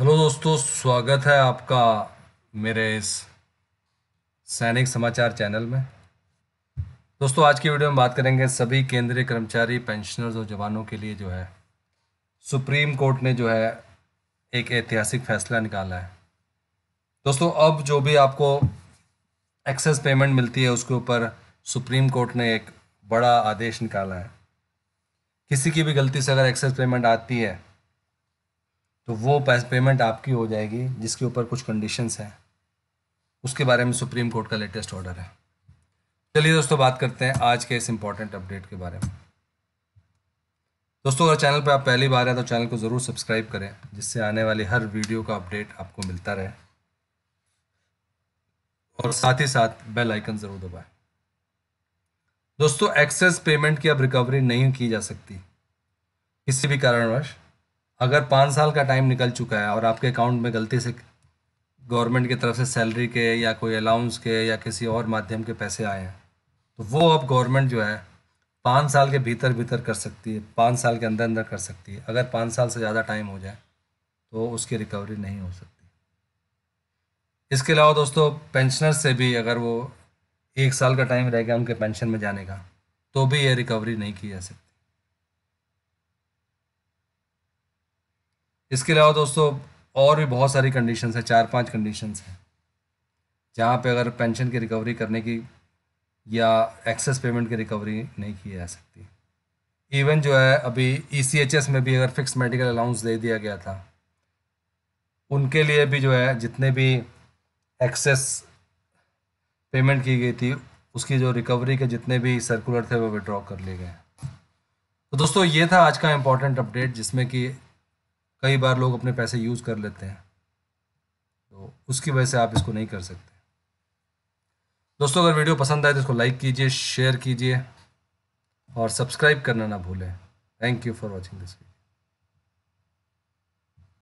hello दोस्तों स्वागत है आपका मेरे इस सैनिक समाचार चैनल में दोस्तों आज की वीडियो में बात करेंगे सभी केंद्रीय कर्मचारी पेंशनर्स और जवानों के लिए जो है सुप्रीम कोर्ट ने जो है एक ऐतिहासिक फैसला निकाला है दोस्तों अब जो भी आपको एक्सेस पेमेंट मिलती है उसके ऊपर सुप्रीम कोर्ट ने एक बड़ा आदेश निकाला है किसी की भी गलती से अगर एक्सेस पेमेंट आती है तो वो पेमेंट आपकी हो जाएगी जिसके ऊपर कुछ कंडीशंस हैं उसके बारे में सुप्रीम कोर्ट का लेटेस्ट ऑर्डर है चलिए दोस्तों बात करते हैं आज के इस इम्पॉर्टेंट अपडेट के बारे में दोस्तों अगर चैनल पर आप पहली बार हैं तो चैनल को ज़रूर सब्सक्राइब करें जिससे आने वाली हर वीडियो का अपडेट आपको मिलता रहे और साथ ही साथ बेल आइकन ज़रूर दबाएं दोस्तों एक्सेस पेमेंट की अब रिकवरी नहीं की जा सकती किसी भी कारणवश अगर पाँच साल का टाइम निकल चुका है और आपके अकाउंट में गलती से गवर्नमेंट की तरफ से सैलरी के या कोई अलाउंस के या किसी और माध्यम के पैसे आए हैं तो वो अब गवर्नमेंट जो है पाँच साल के भीतर भीतर कर सकती है पाँच साल के अंदर अंदर कर सकती है अगर पाँच साल से ज़्यादा टाइम हो जाए तो उसकी रिकवरी नहीं हो सकती इसके अलावा दोस्तों पेंशनर से भी अगर वो एक साल का टाइम रहेगा उनके पेंशन में जाने का तो भी ये रिकवरी नहीं की जा सकती इसके अलावा दोस्तों और भी बहुत सारी कंडीशंस हैं चार पांच कंडीशंस हैं जहाँ पे अगर पेंशन की रिकवरी करने की या एक्सेस पेमेंट की रिकवरी नहीं की जा सकती इवन जो है अभी ई e में भी अगर फिक्स मेडिकल अलाउंस दे दिया गया था उनके लिए भी जो है जितने भी एक्सेस पेमेंट की गई थी उसकी जो रिकवरी के जितने भी सर्कुलर थे वो विड्रॉ कर लिए गए तो दोस्तों ये था आज का इम्पोर्टेंट अपडेट जिसमें कि कई बार लोग अपने पैसे यूज़ कर लेते हैं तो उसकी वजह से आप इसको नहीं कर सकते दोस्तों अगर वीडियो पसंद आए तो इसको लाइक कीजिए शेयर कीजिए और सब्सक्राइब करना ना भूलें thank you for watching this video